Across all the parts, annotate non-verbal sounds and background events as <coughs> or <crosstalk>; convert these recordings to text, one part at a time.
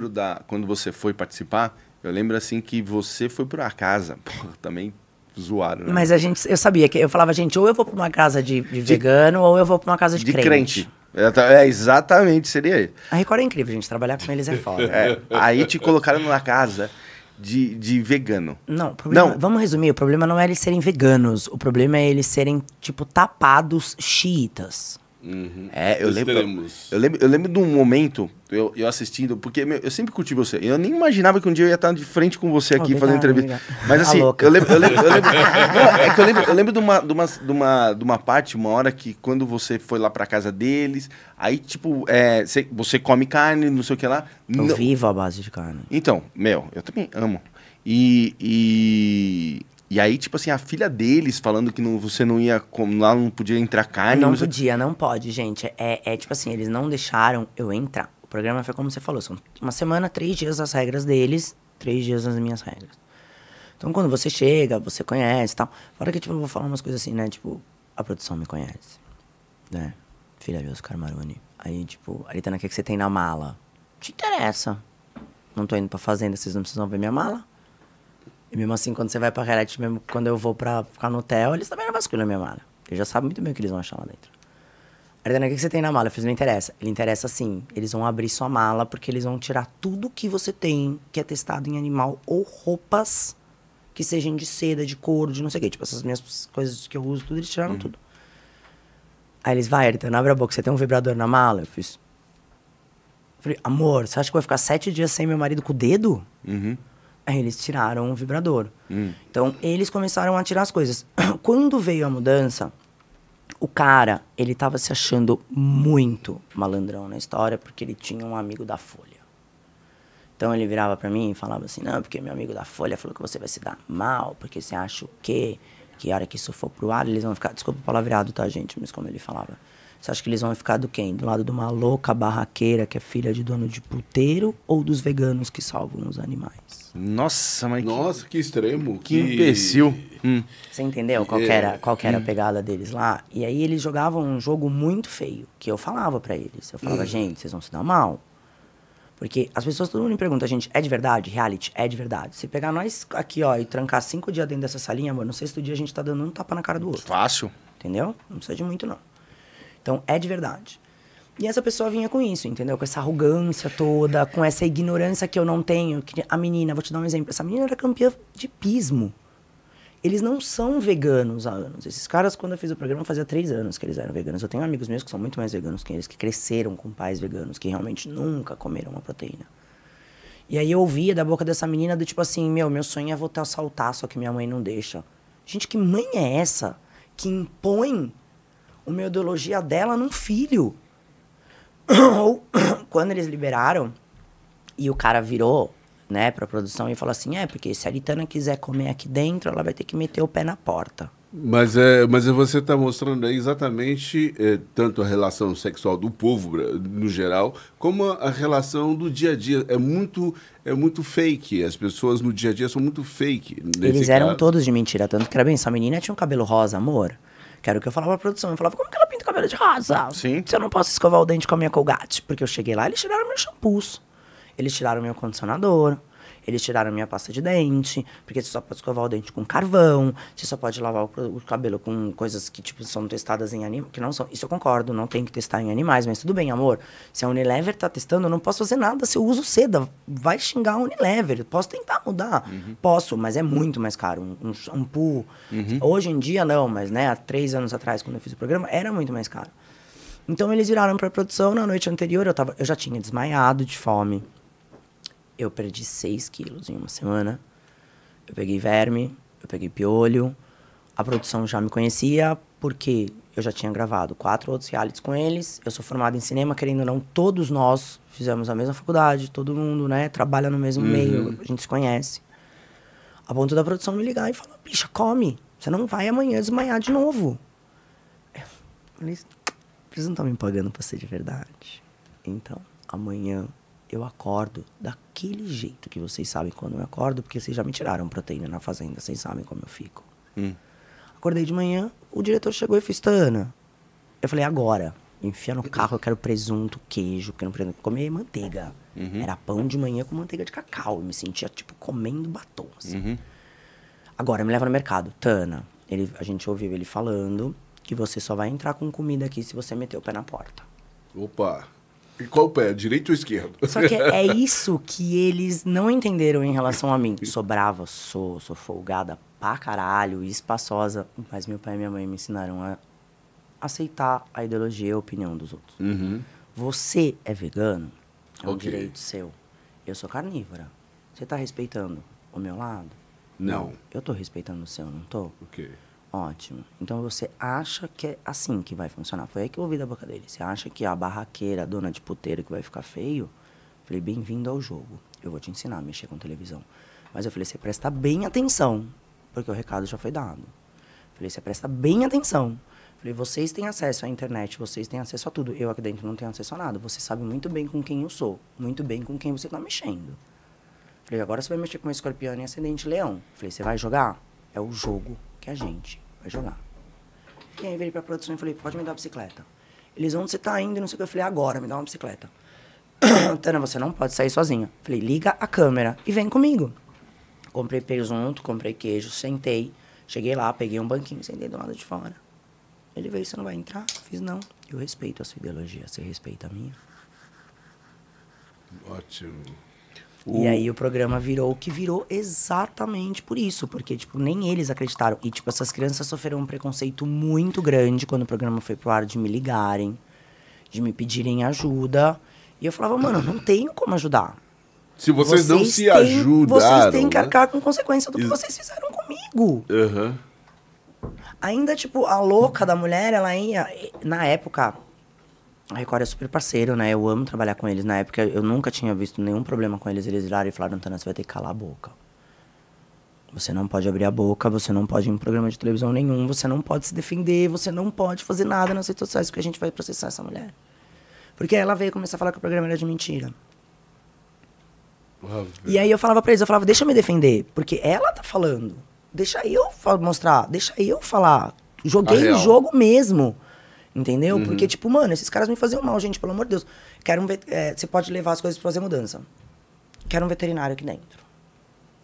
lembro da quando você foi participar, eu lembro assim que você foi para uma casa, <laughs> porra, também zoado, né? Mas a gente, eu sabia que eu falava, gente, ou eu vou para uma casa de, de, de, vegano ou eu vou para uma casa de, de crente. crente. É, tá, é exatamente, seria aí. A Record é incrível, gente. Trabalhar com eles é foda. É, aí te colocaram numa casa de, de vegano. Não, problema, não, vamos resumir. O problema não é eles serem veganos. O problema é eles serem, tipo, tapados xiitas. Uhum. É, eu lembro, eu lembro, eu lembro. de um momento, eu, eu assistindo, porque meu, eu sempre curti você. Eu nem imaginava que um dia eu ia estar de frente com você aqui obrigado, fazendo entrevista. Obrigado. Mas tá assim, eu lembro, eu lembro, eu lembro, <laughs> não, é que eu lembro, eu lembro de, uma, de, uma, de, uma, de uma parte, uma hora que quando você foi lá pra casa deles, aí tipo, é, você, você come carne, não sei o que lá. Eu não. vivo à base de carne. Então, meu, eu também amo. E, e e aí, tipo assim, a filha deles falando que não, você não ia. Lá não podia entrar carne. Não podia, não pode, gente. É, é tipo assim, eles não deixaram eu entrar. O programa foi como você falou: são uma semana, três dias as regras deles, três dias as minhas regras. Então, quando você chega, você conhece e tal. Fora que, tipo, eu vou falar umas coisas assim, né? Tipo, a produção me conhece, né? Filha de Oscar Maroni. Aí, tipo, Aritana, tá o que, que você tem na mala? te interessa. Não tô indo pra fazenda, vocês não precisam ver minha mala. E mesmo assim, quando você vai pra reality, mesmo quando eu vou pra ficar no hotel, eles também não vasculham a minha mala. Eles já sabem muito bem o que eles vão achar lá dentro. Ariana, o que você tem na mala? Eu fiz, não interessa. Ele interessa sim. Eles vão abrir sua mala porque eles vão tirar tudo que você tem que é testado em animal ou roupas que sejam de seda, de couro, de não sei o quê. Tipo, essas minhas coisas que eu uso, tudo, eles tiraram uhum. tudo. Aí eles, vai, Ayrton, abre a boca, você tem um vibrador na mala? Eu fiz. Falei, amor, você acha que vai ficar sete dias sem meu marido com o dedo? Uhum. Aí é, eles tiraram o vibrador. Hum. Então eles começaram a tirar as coisas. <clears throat> Quando veio a mudança, o cara, ele tava se achando muito malandrão na história, porque ele tinha um amigo da Folha. Então ele virava para mim e falava assim: "Não, porque meu amigo da Folha falou que você vai se dar mal, porque você acha o quê? Que a hora que isso for pro ar, eles vão ficar, desculpa o palavreado, tá, gente, mas como ele falava, você acha que eles vão ficar do quem? Do lado de uma louca barraqueira que é filha de dono de puteiro ou dos veganos que salvam os animais? Nossa, mas Nossa, que, extremo. Que, que imbecil. Hum. Você entendeu qual é, era, qual era hum. a pegada deles lá? E aí eles jogavam um jogo muito feio, que eu falava para eles. Eu falava, hum. gente, vocês vão se dar mal. Porque as pessoas, todo mundo me pergunta, gente, é de verdade? Reality é de verdade. Se pegar nós aqui, ó, e trancar cinco dias dentro dessa salinha, sei no sexto dia a gente tá dando um tapa na cara do outro. Fácil. Entendeu? Não precisa de muito, não. Então, é de verdade. E essa pessoa vinha com isso, entendeu? Com essa arrogância toda, com essa ignorância que eu não tenho. Que a menina, vou te dar um exemplo, essa menina era campeã de pismo. Eles não são veganos há anos. Esses caras, quando eu fiz o programa, fazia três anos que eles eram veganos. Eu tenho amigos meus que são muito mais veganos que eles, que cresceram com pais veganos, que realmente nunca comeram uma proteína. E aí eu ouvia da boca dessa menina do tipo assim, meu, meu sonho é voltar a saltar, só que minha mãe não deixa. Gente, que mãe é essa que impõe uma ideologia é dela num filho. <coughs> Ou <coughs> quando eles liberaram e o cara virou, né, pra produção e falou assim: é, porque se a Litana quiser comer aqui dentro, ela vai ter que meter o pé na porta. Mas, é, mas é você está mostrando aí exatamente é, tanto a relação sexual do povo no geral, como a, relação do dia a dia. É muito, é muito fake. As pessoas no dia a dia são muito fake. Eles eram caso. todos de mentira, tanto que era bem, essa menina tinha um cabelo rosa, amor. Que era o que eu falava pra produção. Eu falava, como é que ela pinta o cabelo de rosa? Sim. Se eu não posso escovar o dente com a minha Colgate. Porque eu cheguei lá, eles tiraram meus shampoos. Eles tiraram meu condicionador. Eles tiraram minha pasta de dente, porque você só pode escovar o dente com carvão, você só pode lavar o, o cabelo com coisas que, tipo, são testadas em animais, que não são. Isso eu concordo, não tem que testar em animais, mas tudo bem, amor. Se a Unilever tá testando, eu não posso fazer nada se eu uso seda. Vai xingar a Unilever. posso tentar mudar. Uhum. Posso, mas é muito mais caro. Um, um shampoo. Uhum. Hoje em dia, não, mas, né, há três anos atrás, quando eu fiz o programa, era muito mais caro. Então eles viraram para produção na noite anterior, eu, tava, eu já tinha desmaiado de fome eu perdi 6 quilos em uma semana. Eu peguei verme, eu peguei piolho. A produção já me conhecia porque eu já tinha gravado quatro outros realities com eles. Eu sou formado em cinema, querendo ou não, todos nós fizemos a mesma faculdade, todo mundo, né, trabalha no mesmo uhum. meio, a gente se conhece. A ponto da produção me ligar e falar: "Bicha, come. Você não vai amanhã desmaiar de novo." "Eles não estão me pagando para ser de verdade. Então, amanhã eu acordo daquele jeito que vocês sabem quando eu acordo, porque vocês já me tiraram proteína na fazenda, vocês sabem como eu fico. Hum. Acordei de manhã, o diretor chegou e fez, Tana. Eu falei, agora. Enfia no carro, eu quero presunto, queijo, quero comer manteiga. Uhum. Era pão de manhã com manteiga de cacau. Eu me sentia, tipo, comendo batom, assim. Uhum. Agora, me leva no mercado. Tana, ele, a gente ouviu ele falando que você só vai entrar com comida aqui se você meter o pé na porta. Opa! E qual o pé? Direito ou esquerdo? Só que é <laughs> isso que eles não entenderam em relação a mim. Sou brava, sou, sou folgada pra caralho, espaçosa. Mas meu pai e minha mãe me ensinaram a aceitar a ideologia e a opinião dos outros. Uhum. Você é vegano, é um okay. direito seu. Eu sou carnívora. Você tá respeitando o meu lado? Não. Eu tô respeitando o seu, não tô? quê? Ótimo. Então você acha que é assim que vai funcionar. Foi aí que eu ouvi da boca dele. Você acha que a barraqueira, a dona de puteiro que vai ficar feio? Falei, bem-vindo ao jogo. Eu vou te ensinar a mexer com televisão. Mas eu falei, você presta bem atenção, porque o recado já foi dado. falei, você presta bem atenção. falei, vocês têm acesso à internet, vocês têm acesso a tudo. Eu aqui dentro não tenho acesso a nada. Você sabe muito bem com quem eu sou, muito bem com quem você está mexendo. falei, agora você vai mexer com escorpião e ascendente leão. falei, você vai jogar? É o jogo que a gente vai jogar. E aí virei pra produção e falei, pode me dar uma bicicleta. Eles, vão você tá indo? Não sei o que. Eu falei, agora, me dá uma bicicleta. <clears throat> Tana, você não pode sair sozinha. Falei, liga a câmera e vem comigo. Comprei presunto, comprei queijo, sentei. Cheguei lá, peguei um banquinho, sentei do lado de fora. Ele veio, você não vai entrar? Eu fiz, não. Eu respeito a sua ideologia, você respeita a minha. Ótimo. O... E aí o programa virou o que virou exatamente por isso, porque tipo, nem eles acreditaram. E tipo, essas crianças sofreram um preconceito muito grande quando o programa foi pro ar de me ligarem, de me pedirem ajuda. E eu falava, mano, não tenho como ajudar. Se vocês, vocês não se têm, ajudaram. Vocês têm que né? arcar né? com consequência do que Is... vocês fizeram comigo. Uhum. Ainda, tipo, a louca da mulher, ela ia. Na época, a Record é super parceiro, né? Eu amo trabalhar com eles. Na época eu nunca tinha visto nenhum problema com eles. Eles viraram e falaram: Antana, você vai ter que calar a boca. Você não pode abrir a boca, você não pode ir em programa de televisão nenhum, você não pode se defender, você não pode fazer nada nas redes sociais, porque a gente vai processar essa mulher. Porque ela veio começar a falar que o programa era de mentira. e aí eu falava pra eles, eu falava, deixa eu me defender, porque ela tá falando. Deixa eu mostrar, deixa eu falar. Joguei o jogo mesmo. Entendeu? Uhum. Porque, tipo, mano, esses caras me faziam mal, gente, pelo amor de Deus. Quero um vet... é, você pode levar as coisas pra fazer mudança. Quero um veterinário aqui dentro.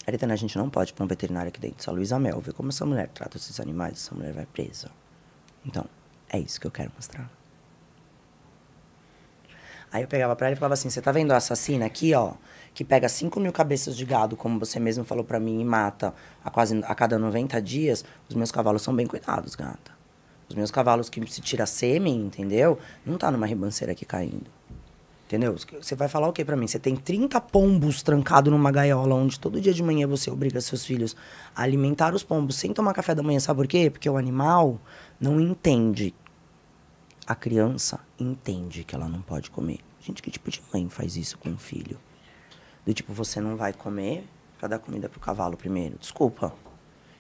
Aritana, a gente não pode pôr um veterinário aqui dentro. Só Luísa Mel, vê como essa mulher trata esses animais, essa mulher vai presa. Então, é isso que eu quero mostrar. Aí eu pegava pra ela e falava assim: você tá vendo a assassina aqui, ó? Que pega 5 mil cabeças de gado, como você mesmo falou para mim, e mata a, quase, a cada 90 dias. Os meus cavalos são bem cuidados, gata. Os meus cavalos que se tira sêmen, entendeu? Não tá numa ribanceira aqui caindo. Entendeu? Você vai falar o que para mim? Você tem 30 pombos trancado numa gaiola onde todo dia de manhã você obriga seus filhos a alimentar os pombos sem tomar café da manhã, sabe por quê? Porque o animal não entende. A criança entende que ela não pode comer. Gente, que tipo de mãe faz isso com um filho? Do tipo, você não vai comer para dar comida pro cavalo primeiro. Desculpa.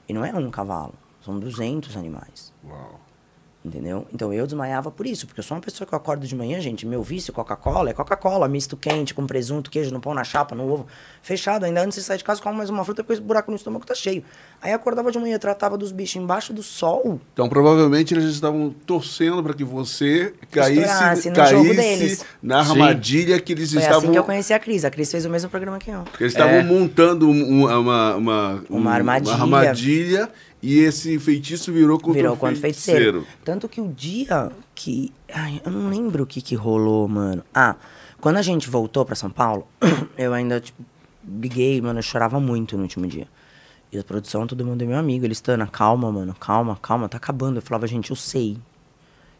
E não é um cavalo, são 200 animais. Uau. Entendeu? Então eu desmaiava por isso, porque eu sou uma pessoa que eu acordo de manhã, gente. Meu vício, é Coca-Cola, é Coca-Cola, misto quente, com presunto, queijo no pão, na chapa, no ovo, fechado. Ainda antes de sair de casa, como mais uma fruta, porque esse buraco no estômago tá cheio. Aí acordava de manhã, tratava dos bichos embaixo do sol. Então provavelmente eles estavam torcendo para que você caísse, no caísse na armadilha Sim. que eles Foi assim estavam. Assim que eu conheci a Cris. A Cris fez o mesmo programa que eu. Eles estavam é. montando uma, uma, uma, uma, armadilha. uma armadilha e esse feitiço virou contra virou o feiticeiro. feiticeiro. Tanto que o dia que. Ai, eu não lembro o que, que rolou, mano. Ah, quando a gente voltou pra São Paulo, <clears throat> eu ainda, tipo, liguei, mano, eu chorava muito no último dia. E a produção, todo mundo é meu amigo. ele Tana, calma, mano, calma, calma, tá acabando. Eu falava, gente, eu sei.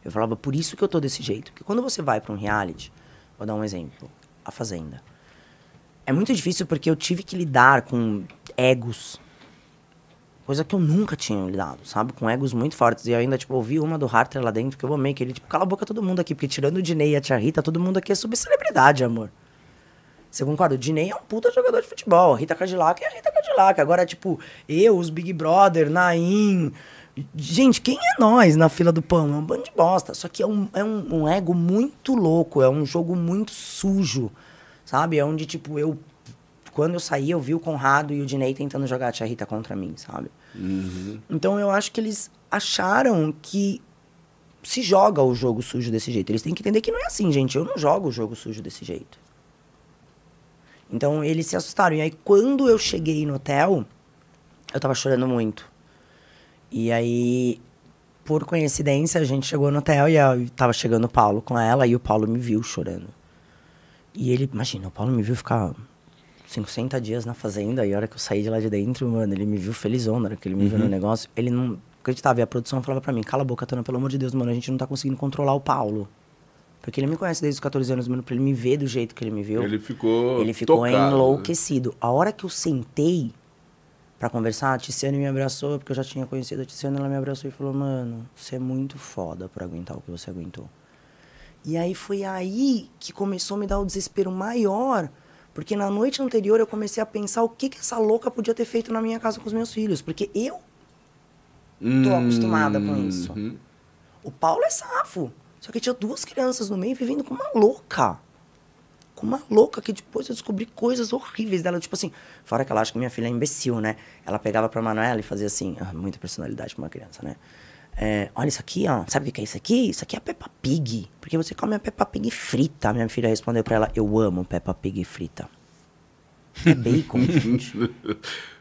Eu falava, por isso que eu tô desse jeito. Porque quando você vai pra um reality, vou dar um exemplo: A Fazenda. É muito difícil porque eu tive que lidar com egos Coisa que eu nunca tinha lidado, sabe? Com egos muito fortes. E eu ainda, tipo, ouvi uma do Harter lá dentro que eu amei, que ele, tipo, cala a boca todo mundo aqui, porque tirando o Dinei e a Tia Rita, todo mundo aqui é subcelebridade, amor. Você concorda? O Dinei é um puta jogador de futebol. Rita Cadillac é a Rita Cadillac. Agora, tipo, eu, os Big Brother, Nain, Gente, quem é nós na fila do pão? É um bando de bosta. Só que é um, é um, um ego muito louco, é um jogo muito sujo, sabe? É onde, tipo, eu quando eu saí, eu vi o Conrado e o Dinei tentando jogar a Tia Rita contra mim, sabe? Uhum. Então eu acho que eles acharam que se joga o jogo sujo desse jeito. Eles têm que entender que não é assim, gente. Eu não jogo o jogo sujo desse jeito. Então eles se assustaram. E aí, quando eu cheguei no hotel, eu tava chorando muito. E aí, por coincidência, a gente chegou no hotel e eu tava chegando o Paulo com ela e o Paulo me viu chorando. E ele, imagina, o Paulo me viu ficar 50 dias na fazenda e a hora que eu saí de lá de dentro, mano, ele me viu felizona, na hora que ele me uhum. viu no uhum. negócio. Ele não acreditava e a produção falava para mim: cala a boca, Tana, pelo amor de Deus, mano, a gente não tá conseguindo controlar o Paulo. Porque ele me conhece desde os 14 anos, mano, pra ele me ver do jeito que ele me viu. Ele ficou. Ele ficou tocado. Né? enlouquecido. A hora que eu sentei para conversar, a Tiziane me abraçou, porque eu já tinha conhecido a Tiziane, ela me abraçou e falou: mano, você é muito foda pra aguentar o que você aguentou. E aí foi aí que começou a me dar o desespero maior porque na noite anterior eu comecei a pensar o que, que essa louca podia ter feito na minha casa com os meus filhos. Porque eu tô hum, acostumada com isso. Uhum. O Paulo é safo. Só que tinha duas crianças no meio vivendo com uma louca. Com uma louca que depois eu descobri coisas horríveis dela. Tipo assim, fora que ela acha que minha filha é imbecil, né? Ela pegava pra Manuela e fazia assim, ah, muita personalidade pra uma criança, né? É, olha isso aqui, ó. Sabe o que é isso aqui? Isso aqui é Peppa Pig. Porque você come a Peppa Pig frita. Minha filha respondeu para ela: Eu amo Peppa Pig frita. É bacon, gente. <laughs>